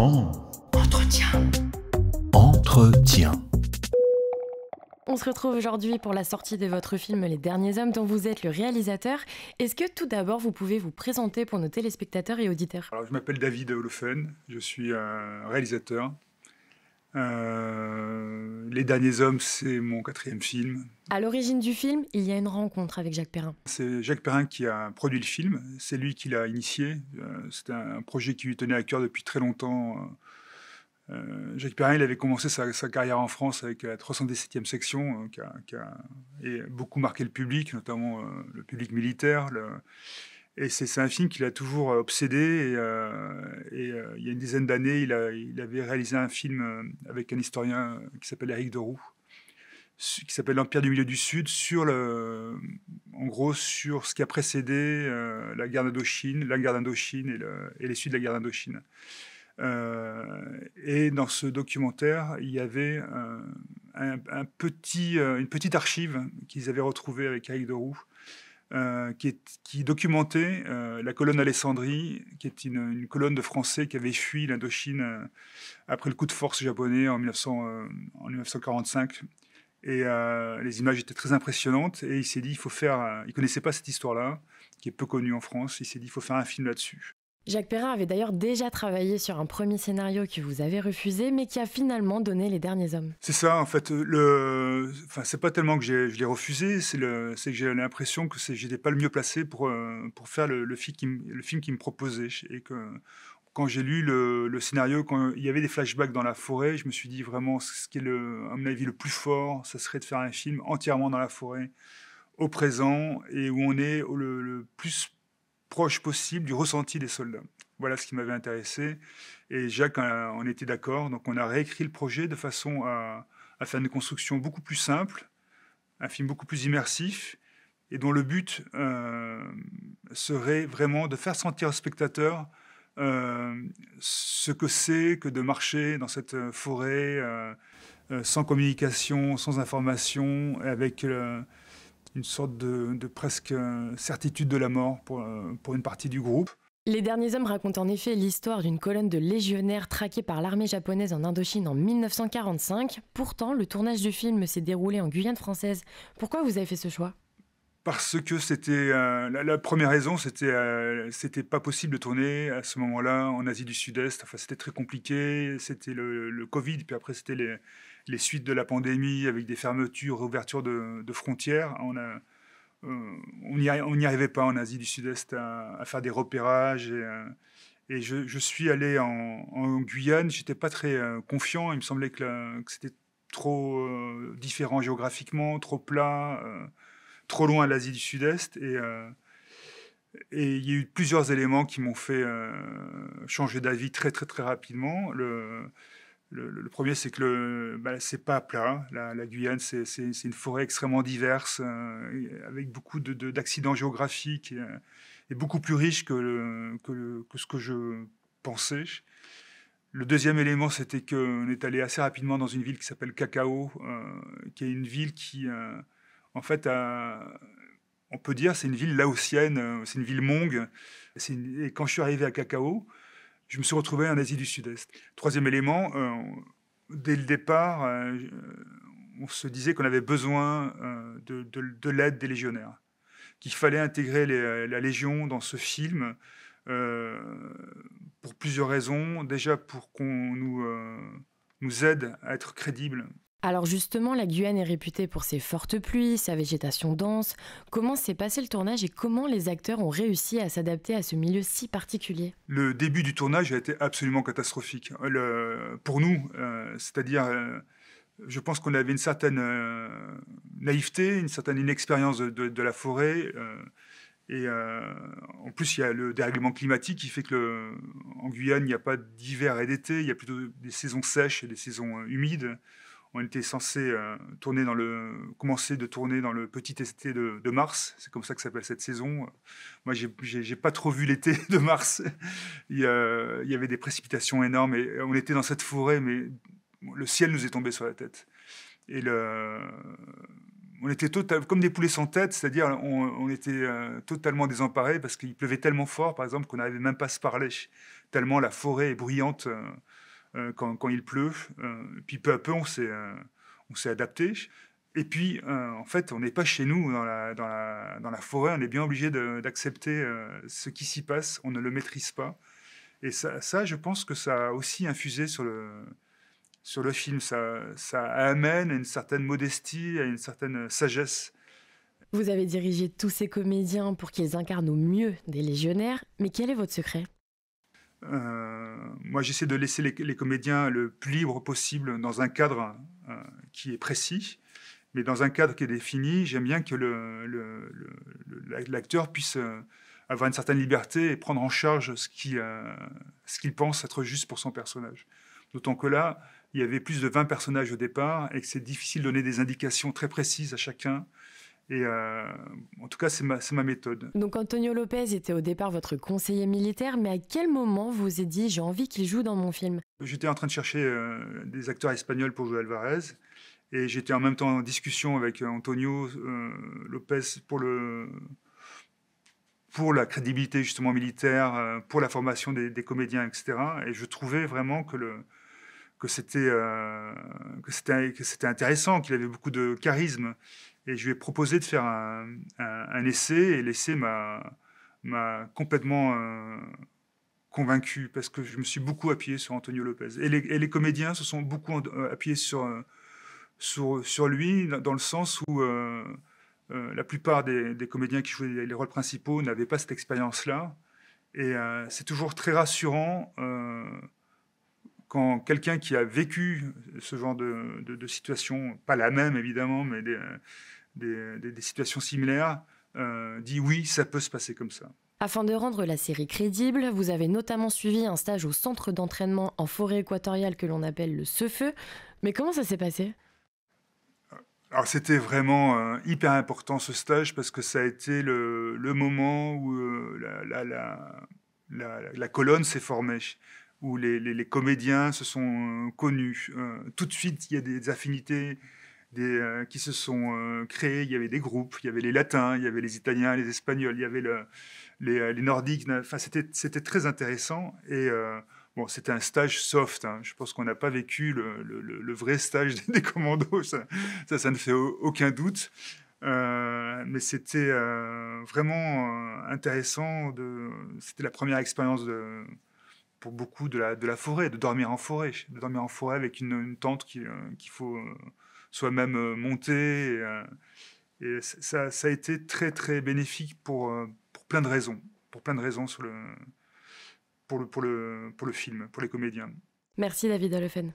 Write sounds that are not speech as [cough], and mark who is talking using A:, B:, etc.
A: Oh.
B: Entretien. Entretien. On se retrouve aujourd'hui pour la sortie de votre film Les Derniers Hommes dont vous êtes le réalisateur. Est-ce que tout d'abord vous pouvez vous présenter pour nos téléspectateurs et auditeurs
A: Alors je m'appelle David Holofen, je suis réalisateur, euh, Les Derniers Hommes, c'est mon quatrième film.
B: À l'origine du film, il y a une rencontre avec Jacques Perrin.
A: C'est Jacques Perrin qui a produit le film, c'est lui qui l'a initié. Euh, c'était un projet qui lui tenait à cœur depuis très longtemps. Euh, Jacques Perrin, il avait commencé sa, carrière en France avec la 317e section, qui, a, et beaucoup marqué le public, notamment le public militaire. Le... et c'est un film qui l'a toujours obsédé et euh, il y a une dizaine d'années, il, avait réalisé un film euh, avec un historien euh, qui s'appelle Eric Deroux, qui s'appelle L'Empire du Milieu du Sud, sur en gros sur ce qui a précédé la guerre d'Indochine, la guerre d'Indochine et, les suites de la guerre d'Indochine. et dans ce documentaire, il y avait un, une petite archive qu'ils avaient retrouvée avec Eric Deroux euh, qui, documentait euh, la colonne Alessandrie, qui est une, colonne de Français qui avait fui l'Indochine euh, après le coup de force japonais en, en 1945. Et les images étaient très impressionnantes. Et il s'est dit, il faut faire. il connaissait pas cette histoire-là, qui est peu connue en France. Il s'est dit, il faut faire un film là-dessus.
B: Jacques Perrin avait d'ailleurs déjà travaillé sur un premier scénario qui vous avez refusé, mais qui a finalement donné Les Derniers Hommes.
A: C'est ça, en fait. Le... Enfin, c'est pas tellement que je l'ai refusé, c'est le... que j'ai l'impression que j'étais pas le mieux placé pour, euh, pour faire le, film qui le film qui me proposait. Et que quand j'ai lu le, scénario, quand il y avait des flashbacks dans la forêt, je me suis dit vraiment, ce qui est, le, à mon avis, le plus fort, ça serait de faire un film entièrement dans la forêt, au présent, et où on est le plus proche possible du ressenti des soldats. Voilà ce qui m'avait intéressé. Et Jacques on était d'accord. Donc on a réécrit le projet de façon à, faire une construction beaucoup plus simple, un film beaucoup plus immersif, et dont le but euh, serait vraiment de faire sentir au spectateur euh, ce que c'est que de marcher dans cette forêt euh, sans communication, sans information, avec une sorte de, presque euh, certitude de la mort pour, euh, pour une partie du groupe.
B: Les derniers hommes racontent en effet l'histoire d'une colonne de légionnaires traqués par l'armée japonaise en Indochine en 1945. Pourtant, le tournage du film s'est déroulé en Guyane française. Pourquoi vous avez fait ce choix
A: parce que c'était euh, la, première raison, c'était euh, c'était pas possible de tourner à ce moment-là en Asie du Sud-Est. Enfin, c'était très compliqué. C'était le, Covid, puis après c'était les, suites de la pandémie avec des fermetures, ouvertures de, de frontières. On euh, on n'y arrivait pas en Asie du Sud-Est à, faire des repérages. Et, je, suis allé en, en Guyane. J'étais pas très confiant. Il me semblait que, que c'était trop différent géographiquement, trop plat trop loin à l'Asie du Sud-Est. Euh, et, il y a eu plusieurs éléments qui m'ont fait euh, changer d'avis très, très, très rapidement. Le, premier, c'est que le, n'est bah, c'est pas plat. Hein. La, Guyane, c'est, une forêt extrêmement diverse, euh, avec beaucoup d'accidents géographiques, et, beaucoup plus riche que, ce que je pensais. Le deuxième élément, c'était qu'on est allé assez rapidement dans une ville qui s'appelle Cacao, qui est une ville qui, en fait, euh, on peut dire c'est une ville laotienne, euh, c'est une ville mongue. et quand je suis arrivé à Cacao, je me suis retrouvé en Asie du Sud-Est. Troisième élément, euh, dès le départ, on se disait qu'on avait besoin de, l'aide des légionnaires, qu'il fallait intégrer la Légion dans ce film. pour plusieurs raisons. Déjà pour qu'on nous, nous aide à être crédibles
B: alors justement, la Guyane est réputée pour ses fortes pluies, sa végétation dense. Comment s'est passé le tournage et comment les acteurs ont réussi à s'adapter à ce milieu si particulier
A: Le début du tournage a été absolument catastrophique. pour nous, euh, c'est-à-dire, euh, je pense qu'on avait une certaine euh, naïveté, une certaine inexpérience de, la forêt. Et en plus, il y a le dérèglement climatique qui fait que en Guyane, il n'y a pas d'hiver et d'été, il y a plutôt des saisons sèches et des saisons humides on était censé euh, tourner dans le, commencer de tourner dans le petit été de, mars. C'est comme ça que s'appelle cette saison. Moi, j'ai pas trop vu l'été [laughs] de mars. il, y avait des précipitations énormes et on était dans cette forêt, mais le ciel nous est tombé sur la tête. Et on était comme des poulets sans tête, c'est-à-dire on, était euh, totalement désemparés parce qu'il pleuvait tellement fort, par exemple, qu'on n'arrivait même pas à se parler, tellement la forêt est bruyante euh, euh, quand, il pleut. Euh, puis peu à peu, on s'est, euh, on s'est adapté. Et puis, en fait, on n'est pas chez nous dans la, dans la, dans la forêt, on est bien obligé d'accepter ce qui s'y passe, on ne le maîtrise pas. Et ça, ça, je pense que ça a aussi infusé sur le, sur le film. Ça, ça amène à une certaine modestie, à une certaine sagesse.
B: Vous avez dirigé tous ces comédiens pour qu'ils incarnent au mieux des légionnaires, mais quel est votre secret
A: euh, moi, j'essaie de laisser les, comédiens le plus libre possible dans un cadre euh, qui est précis mais dans un cadre qui est défini, j'aime bien que l'acteur puisse euh, avoir une certaine liberté et prendre en charge ce qu'il pense être juste pour son personnage. D'autant que là, il y avait plus de 20 personnages au départ et que c'est difficile de donner des indications très précises à chacun et euh, en tout cas, c'est ma, méthode.
B: Donc Antonio Lopez était au départ votre conseiller militaire, mais à quel moment vous avez dit j'ai envie qu'il joue dans mon film
A: J'étais en train de chercher euh, des acteurs espagnols pour jouer Alvarez. Et j'étais en même temps en discussion avec euh, Antonio Lopez pour, le, pour la crédibilité justement militaire, pour la formation des, comédiens, etc. Et je trouvais vraiment que le, que c'était que c'était intéressant, qu'il avait beaucoup de charisme et je lui ai proposé de faire un, essai, et l'essai m'a, m'a complètement euh, convaincu, parce que je me suis beaucoup appuyé sur Antonio Lopez. Et les, comédiens se sont beaucoup euh, appuyés euh, sur, sur, lui, dans le sens où la plupart des, comédiens qui jouaient les rôles principaux n'avaient pas cette expérience-là. Et c'est toujours très rassurant quand quelqu'un qui a vécu ce genre de, de, de, situation, pas la même évidemment, mais des, des, situations similaires, euh, dit oui, ça peut se passer comme ça.
B: Afin de rendre la série crédible, vous avez notamment suivi un stage au centre d'entraînement en forêt équatoriale que l'on appelle le Cefeu. Mais comment ça s'est passé
A: euh, alors c'était vraiment euh, hyper important ce stage parce que ça a été le, moment où la, colonne s'est formée, où les, comédiens se sont connus. tout de suite, il y a des affinités des, euh, qui se sont euh, créés. Il y avait des groupes, il y avait les Latins, il y avait les Italiens, les Espagnols, il y avait euh, les, Nordiques. Enfin, c'était très intéressant. Et bon, c'était un stage soft. Hein. Je pense qu'on n'a pas vécu le, vrai stage des commandos. Ça, ça, ne fait aucun doute. mais c'était vraiment intéressant. De... C'était la première expérience de... pour beaucoup de la, de la, forêt, de dormir en forêt, de dormir en forêt avec une, tente qu'il faut soi-même euh, monté. Et, euh, ça, a été très, très bénéfique pour, euh, pour plein de raisons, pour plein de raisons sur le, pour, le, pour, le, pour le film, pour les comédiens.
B: Merci David Alefen.